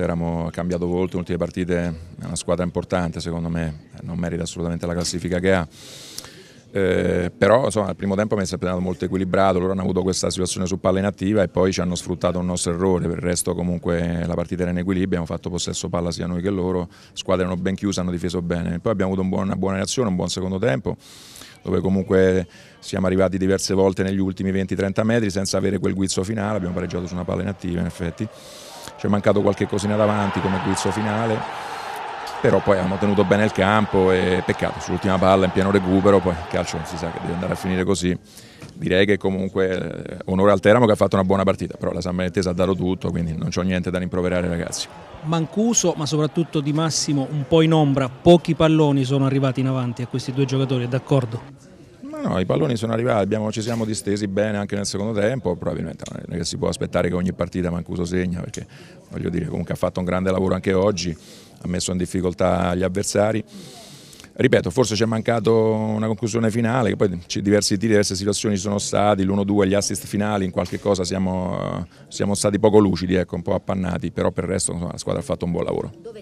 Teramo ha cambiato volto in ultime partite, è una squadra importante secondo me, non merita assolutamente la classifica che ha. Eh, però insomma al primo tempo mi è sembrato molto equilibrato, loro hanno avuto questa situazione su palla inattiva e poi ci hanno sfruttato un nostro errore, per il resto comunque la partita era in equilibrio, abbiamo fatto possesso palla sia noi che loro, squadre erano ben chiuse, hanno difeso bene, poi abbiamo avuto una buona reazione, un buon secondo tempo dove comunque siamo arrivati diverse volte negli ultimi 20-30 metri senza avere quel guizzo finale, abbiamo pareggiato su una palla inattiva in effetti ci è mancato qualche cosina davanti come guizzo finale però poi hanno tenuto bene il campo e peccato sull'ultima palla in pieno recupero poi il calcio non si sa che deve andare a finire così direi che comunque eh, onore al Teramo che ha fatto una buona partita però la San Benettese ha dato tutto quindi non c'ho niente da rimproverare ragazzi Mancuso ma soprattutto Di Massimo un po' in ombra pochi palloni sono arrivati in avanti a questi due giocatori è d'accordo? No, i palloni sono arrivati, abbiamo, ci siamo distesi bene anche nel secondo tempo, probabilmente non è che si può aspettare che ogni partita Mancuso segna, perché voglio dire comunque ha fatto un grande lavoro anche oggi, ha messo in difficoltà gli avversari. Ripeto, forse ci è mancato una conclusione finale, che poi diversi tiri, diverse situazioni ci sono stati, l'1-2, gli assist finali, in qualche cosa siamo, siamo stati poco lucidi, ecco, un po' appannati, però per il resto insomma, la squadra ha fatto un buon lavoro.